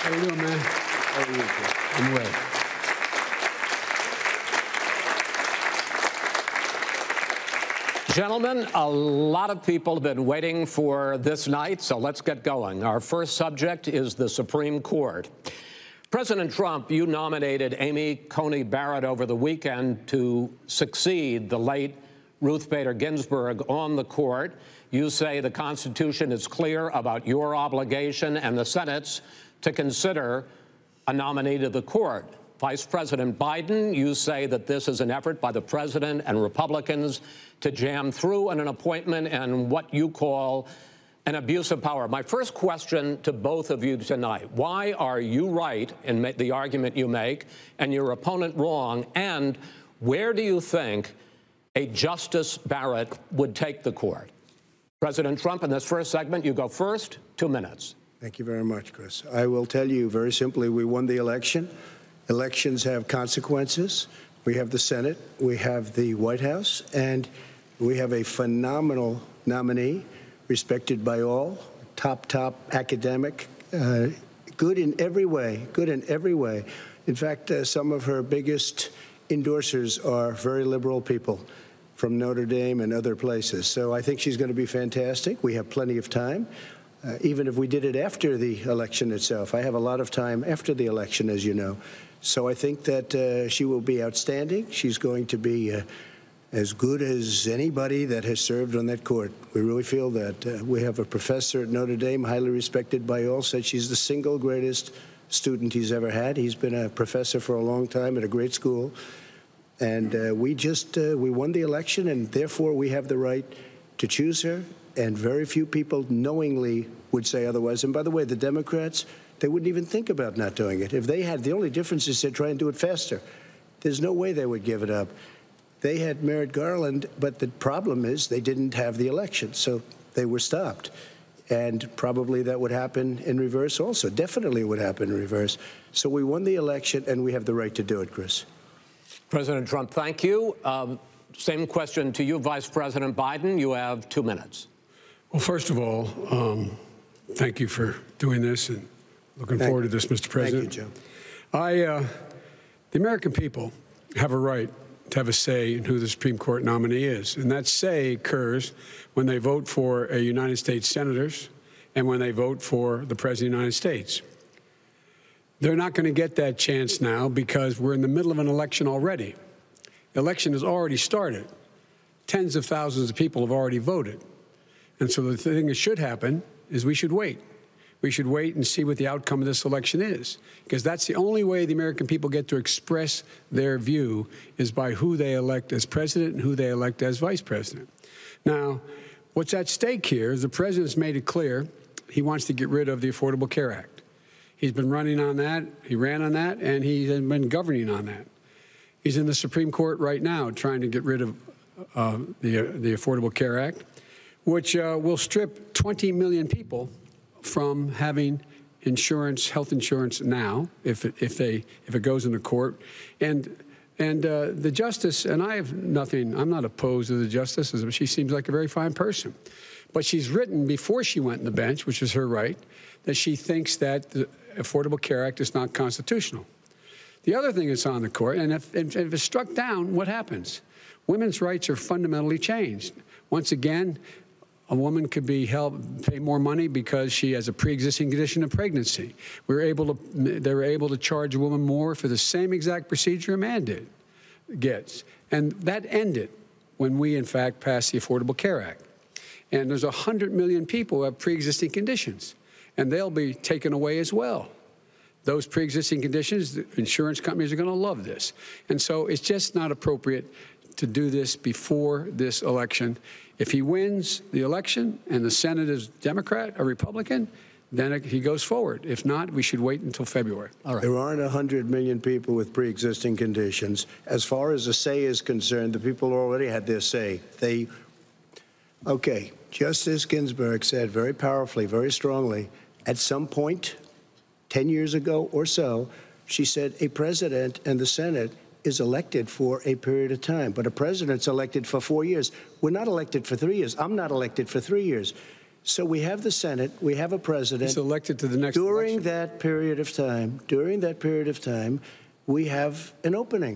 How you doing, man? How are you? I'm well. Gentlemen, a lot of people have been waiting for this night, so let's get going. Our first subject is the Supreme Court. President Trump, you nominated Amy Coney Barrett over the weekend to succeed the late Ruth Bader Ginsburg on the court. You say the Constitution is clear about your obligation and the Senate's to consider a nominee to the court. Vice President Biden, you say that this is an effort by the president and Republicans to jam through an appointment and what you call an abuse of power. My first question to both of you tonight why are you right in the argument you make and your opponent wrong? And where do you think a Justice Barrett would take the court? President Trump, in this first segment, you go first, two minutes. Thank you very much, Chris. I will tell you very simply we won the election. Elections have consequences. We have the Senate, we have the White House, and we have a phenomenal nominee, respected by all, top, top academic, uh, good in every way, good in every way. In fact, uh, some of her biggest endorsers are very liberal people from Notre Dame and other places. So I think she's going to be fantastic. We have plenty of time uh, even if we did it after the election itself. I have a lot of time after the election, as you know. So I think that uh, she will be outstanding. She's going to be uh, as good as anybody that has served on that court. We really feel that. Uh, we have a professor at Notre Dame, highly respected by all, said she's the single greatest student he's ever had. He's been a professor for a long time at a great school. And uh, we just, uh, we won the election, and therefore we have the right to choose her and very few people knowingly would say otherwise. And by the way, the Democrats, they wouldn't even think about not doing it. If they had, the only difference is they try and do it faster. There's no way they would give it up. They had Merritt Garland, but the problem is they didn't have the election, so they were stopped. And probably that would happen in reverse also. Definitely would happen in reverse. So we won the election, and we have the right to do it, Chris. President Trump, thank you. Um, same question to you, Vice President Biden. You have two minutes. Well, first of all, um, thank you for doing this and looking thank forward to this, Mr. President. Thank you, Joe. I, uh, the American people have a right to have a say in who the Supreme Court nominee is. And that say occurs when they vote for a United States senators and when they vote for the President of the United States. They're not going to get that chance now because we're in the middle of an election already. The election has already started. Tens of thousands of people have already voted. And so the thing that should happen is we should wait. We should wait and see what the outcome of this election is, because that's the only way the American people get to express their view is by who they elect as president and who they elect as vice president. Now, what's at stake here is the president's made it clear he wants to get rid of the Affordable Care Act. He's been running on that, he ran on that, and he's been governing on that. He's in the Supreme Court right now trying to get rid of uh, the, uh, the Affordable Care Act which uh, will strip 20 million people from having insurance, health insurance now, if it, if they if it goes into court, and and uh, the justice and I have nothing. I'm not opposed to the justice, but she seems like a very fine person. But she's written before she went on the bench, which is her right, that she thinks that the Affordable Care Act is not constitutional. The other thing that's on the court, and if, if it's struck down, what happens? Women's rights are fundamentally changed. Once again, a woman could be held pay more money because she has a pre-existing condition of pregnancy. We were able to they were able to charge a woman more for the same exact procedure a man did gets, and that ended when we in fact passed the Affordable Care Act. And there's 100 million people who have pre-existing conditions, and they'll be taken away as well. Those pre-existing conditions, insurance companies are going to love this, and so it's just not appropriate to do this before this election. If he wins the election and the Senate is Democrat or Republican, then it, he goes forward. If not, we should wait until February. All right. There aren't 100 million people with pre existing conditions. As far as the say is concerned, the people already had their say. They, okay, Justice Ginsburg said very powerfully, very strongly, at some point, 10 years ago or so, she said a president and the Senate is elected for a period of time, but a president's elected for four years. We're not elected for three years. I'm not elected for three years. So we have the Senate, we have a president. He's elected to the next During election. that period of time, during that period of time, we have an opening.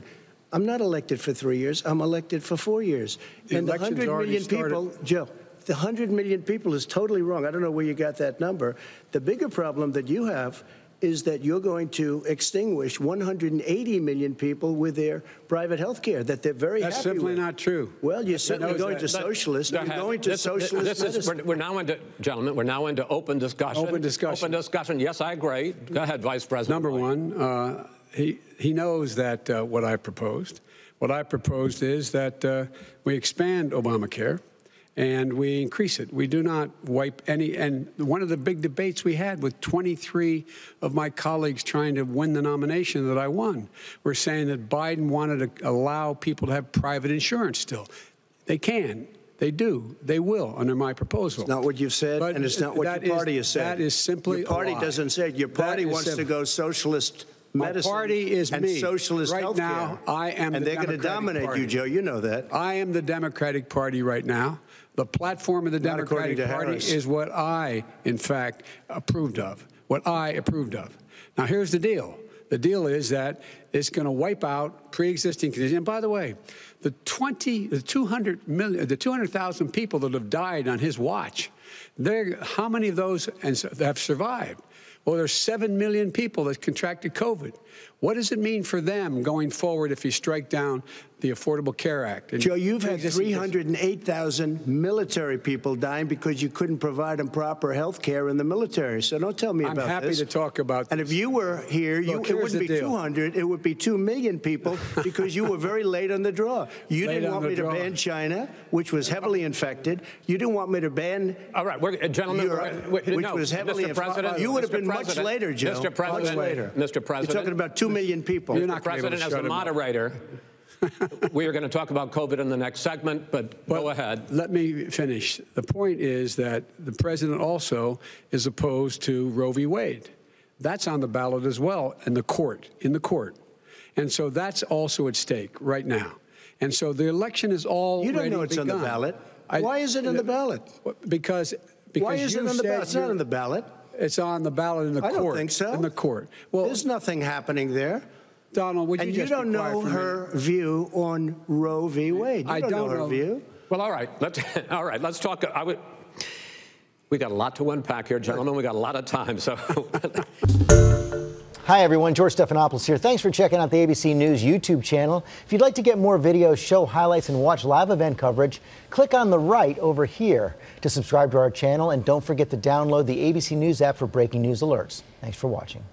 I'm not elected for three years. I'm elected for four years. The and the 100 million people, started. Joe, the 100 million people is totally wrong. I don't know where you got that number. The bigger problem that you have is that you're going to extinguish 180 million people with their private health care that they're very That's happy simply with. not true. Well, you're certainly no, going to socialist. You're going to this, socialist. This is, medicine. we're, now into, gentlemen, we're now into open discussion. Open discussion. Open discussion. Yes, I agree. Go ahead, Vice President. Number one, uh, he, he knows that uh, what I proposed. What I proposed is that uh, we expand Obamacare and we increase it. We do not wipe any. And one of the big debates we had with 23 of my colleagues trying to win the nomination that I won were saying that Biden wanted to allow people to have private insurance still. They can. They do. They will under my proposal. It's not what you've said, but and it's not what your party is, has said. That is simply your party doesn't say. it. Your party wants simple. to go socialist medicine. My party is and me. socialist right healthcare. now. I am, and the they're going to dominate party. you, Joe. You know that. I am the Democratic Party right now. The platform of the Not Democratic Party Harris. is what I, in fact, approved of, what I approved of. Now, here's the deal. The deal is that it's going to wipe out pre-existing conditions. And by the way, the 20, the 200 million, the 200,000 people that have died on his watch, how many of those have survived? Well, there's 7 million people that contracted COVID. What does it mean for them going forward if you strike down the Affordable Care Act. And Joe, you've had 308,000 military people dying because you couldn't provide them proper health care in the military. So don't tell me I'm about this. I'm happy to talk about this. And if you were here, you, it wouldn't be deal. 200. It would be 2 million people because you were very late on the draw. You late didn't want me draw. to ban China, which was heavily infected. You didn't want me to ban All right, we're, uh, gentlemen, Europe, we're, we're, which no, was heavily infected. You would have been President, much later, Joe. Mr. President, much later. Mr. President. You're talking about 2 million people. You're not President, as a moderator, we are going to talk about COVID in the next segment, but well, go ahead. Let me finish. The point is that the president also is opposed to Roe v. Wade. That's on the ballot as well in the court, in the court. And so that's also at stake right now. And so the election is all You don't know it's begun. on the ballot. I, Why is it in the ballot? Because, because Why is it on the ballot? It's not on the ballot. It's on the ballot in the I court. I don't think so. In the court. Well, there's nothing happening there. Donald, would you and you don't know her me? view on Roe v. Wade. You I don't, don't know her know. view. Well, all right. Let's all right. Let's talk. Uh, I would. We got a lot to unpack here, gentlemen. We got a lot of time, so. Hi, everyone. George Stephanopoulos here. Thanks for checking out the ABC News YouTube channel. If you'd like to get more videos, show highlights, and watch live event coverage, click on the right over here to subscribe to our channel. And don't forget to download the ABC News app for breaking news alerts. Thanks for watching.